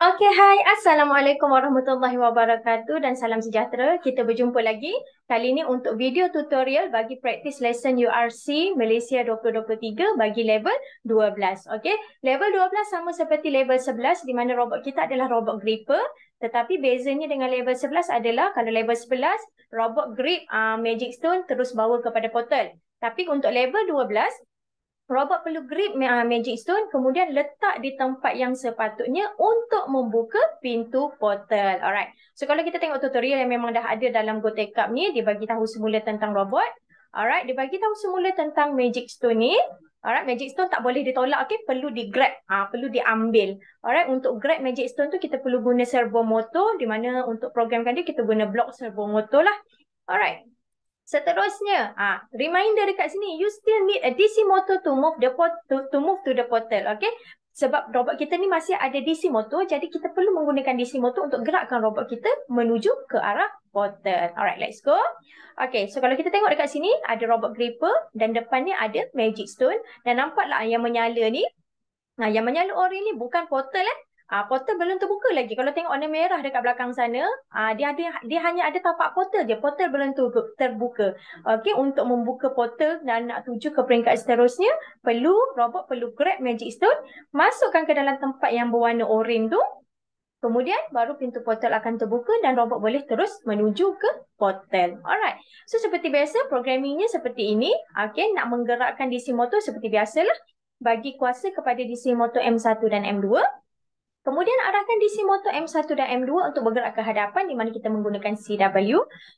Okay, hai. Assalamualaikum warahmatullahi wabarakatuh dan salam sejahtera. Kita berjumpa lagi kali ini untuk video tutorial bagi praktis lesson URC Malaysia 2023 bagi level 12. Okay, level 12 sama seperti level 11 di mana robot kita adalah robot gripper. Tetapi bezanya dengan level 11 adalah kalau level 11, robot grip uh, magic stone terus bawa kepada portal. Tapi untuk level 12, robot perlu grip ah, magic stone kemudian letak di tempat yang sepatutnya untuk membuka pintu portal. Alright. So kalau kita tengok tutorial yang memang dah ada dalam GoTechUp ni, dia bagi tahu semula tentang robot. Alright, dia bagi tahu semula tentang magic stone ni. Alright, magic stone tak boleh ditolak, okey, perlu di grab, ha, perlu diambil. Alright, untuk grab magic stone tu kita perlu guna servo motor di mana untuk programkan dia kita guna blok servo motor lah. Alright. Seterusnya, ah ha, reminder dekat sini, you still need a DC motor to move the port to, to move to the portal, okay? Sebab robot kita ni masih ada DC motor, jadi kita perlu menggunakan DC motor untuk gerakkan robot kita menuju ke arah portal. Alright, let's go. Okay, so kalau kita tengok dekat sini, ada robot gripper dan depan ni ada magic stone. Dan nampaklah yang menyala ni, Nah, yang menyala orang ni bukan portal eh. Uh, portal belum terbuka lagi. Kalau tengok warna merah dekat belakang sana, uh, dia ada dia hanya ada tapak portal je. Portal belum terbuka. Okey, untuk membuka portal dan nak tuju ke peringkat seterusnya, perlu robot perlu grab magic stone, masukkan ke dalam tempat yang berwarna oranye tu. Kemudian baru pintu portal akan terbuka dan robot boleh terus menuju ke portal. Alright. So seperti biasa programmingnya seperti ini. Okey, nak menggerakkan DC motor seperti biasalah. Bagi kuasa kepada DC motor M1 dan M2. Kemudian arahkan DC motor M1 dan M2 untuk bergerak ke hadapan di mana kita menggunakan CW.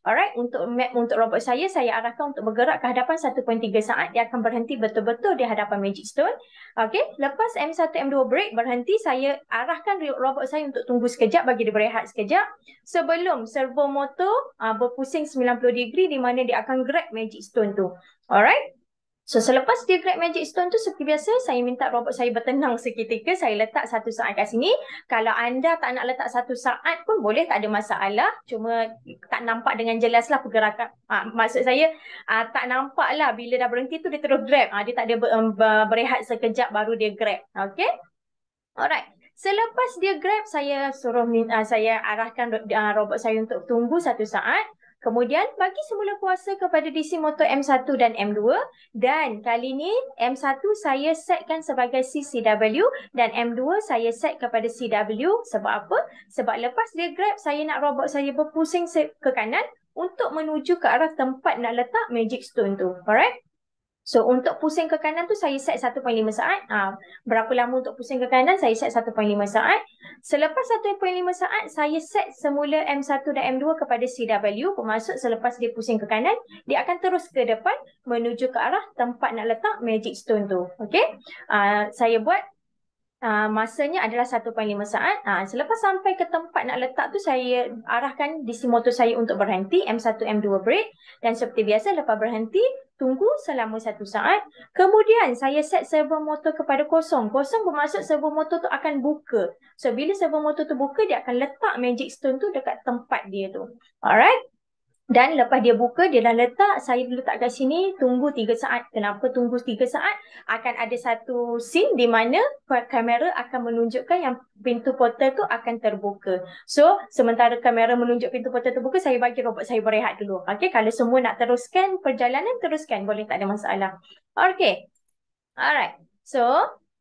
Alright, untuk map untuk robot saya saya arahkan untuk bergerak ke hadapan 1.3 saat dia akan berhenti betul-betul di hadapan Magic Stone. Okay, lepas M1 M2 break berhenti saya arahkan robot saya untuk tunggu sekejap bagi dia berehat sekejap sebelum servo motor uh, berpusing 90 degree di mana dia akan grab Magic Stone tu. Alright. So selepas dia grab magic stone tu seperti biasa saya minta robot saya bertenang seketika saya letak satu saat kat sini. Kalau anda tak nak letak satu saat pun boleh tak ada masalah. Cuma tak nampak dengan jelas lah pergerakan. Ha, maksud saya ha, tak nampak lah bila dah berhenti tu dia terus grab. Ha, dia tak ada ber, um, berehat sekejap baru dia grab. Okay. Alright. Selepas dia grab saya suruh saya arahkan robot saya untuk tunggu satu saat. Kemudian bagi semula kuasa kepada DC motor M1 dan M2 dan kali ini M1 saya setkan sebagai CCW dan M2 saya set kepada CW sebab apa? Sebab lepas dia grab saya nak robot saya berpusing ke kanan untuk menuju ke arah tempat nak letak magic stone tu. Alright? So untuk pusing ke kanan tu saya set 1.5 saat. Ha, berapa lama untuk pusing ke kanan saya set 1.5 saat. Selepas 1.5 saat saya set semula M1 dan M2 kepada CW. Maksud selepas dia pusing ke kanan dia akan terus ke depan menuju ke arah tempat nak letak magic stone tu. Okay. Ha, saya buat uh, masanya adalah 1.5 saat. Uh, selepas sampai ke tempat nak letak tu saya arahkan DC motor saya untuk berhenti M1 M2 brake dan seperti biasa lepas berhenti tunggu selama 1 saat. Kemudian saya set servo motor kepada kosong. Kosong bermaksud servo motor tu akan buka. So bila servo motor tu buka dia akan letak magic stone tu dekat tempat dia tu. Alright. Dan lepas dia buka, dia dah letak, saya letak kat sini, tunggu tiga saat. Kenapa tunggu tiga saat? Akan ada satu scene di mana kamera akan menunjukkan yang pintu portal tu akan terbuka. So, sementara kamera menunjuk pintu portal terbuka, saya bagi robot saya berehat dulu. Okay, kalau semua nak teruskan perjalanan, teruskan. Boleh tak ada masalah. Okay. Alright. So,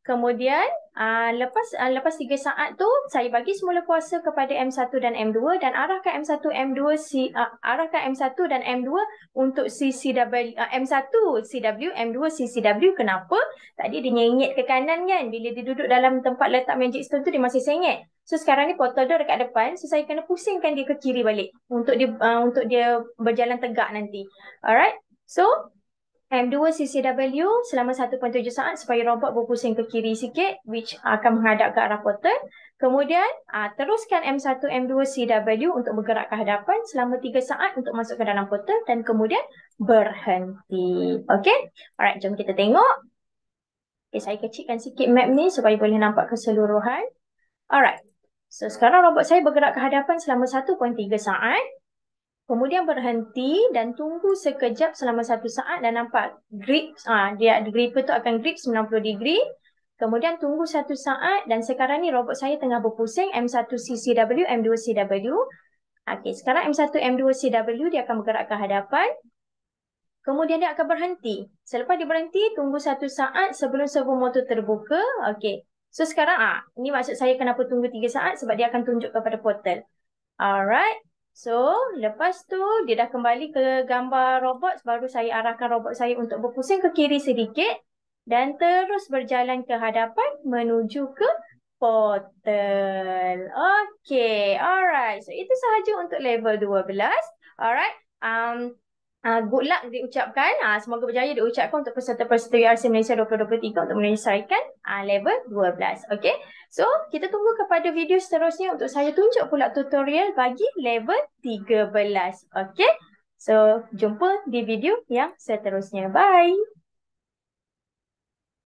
kemudian Uh, lepas uh, lepas 3 saat tu saya bagi semula kuasa kepada M1 dan M2 dan arahkan M1 M2 si uh, arahkan M1 dan M2 untuk CCW uh, M1 CW M2 CCW kenapa tadi dia nyengit ke kanan kan bila dia duduk dalam tempat letak magic stone tu dia masih sengit so sekarang ni portal dia dekat depan so saya kena pusingkan dia ke kiri balik untuk dia uh, untuk dia berjalan tegak nanti alright so M2 CCW selama 1.7 saat supaya robot berpusing ke kiri sikit which akan menghadap ke arah portal. Kemudian uh, teruskan M1 M2 CW untuk bergerak ke hadapan selama 3 saat untuk masuk ke dalam portal dan kemudian berhenti. Okay? Alright, jom kita tengok. Okay, saya kecilkan sikit map ni supaya boleh nampak keseluruhan. Alright. So sekarang robot saya bergerak ke hadapan selama 1.3 saat. Kemudian berhenti dan tunggu sekejap selama satu saat dan nampak grip ah dia grip tu akan grip 90 degree. Kemudian tunggu satu saat dan sekarang ni robot saya tengah berpusing M1 CCW, M2 CW. Okey, sekarang M1 M2 CW dia akan bergerak ke hadapan. Kemudian dia akan berhenti. Selepas dia berhenti, tunggu satu saat sebelum servo motor terbuka. Okey. So sekarang ah, ini maksud saya kenapa tunggu tiga saat sebab dia akan tunjuk kepada portal. Alright. So, lepas tu dia dah kembali ke gambar robot. Baru saya arahkan robot saya untuk berpusing ke kiri sedikit. Dan terus berjalan ke hadapan menuju ke portal. Okay, alright. So, itu sahaja untuk level 12. Alright. Um, uh, good luck diucapkan. Uh, semoga berjaya diucapkan untuk peserta-peserta URC Malaysia 2023 untuk menyelesaikan uh, level 12. Okay. So, kita tunggu kepada video seterusnya untuk saya tunjuk pula tutorial bagi level 13. Okay. So, jumpa di video yang seterusnya. Bye.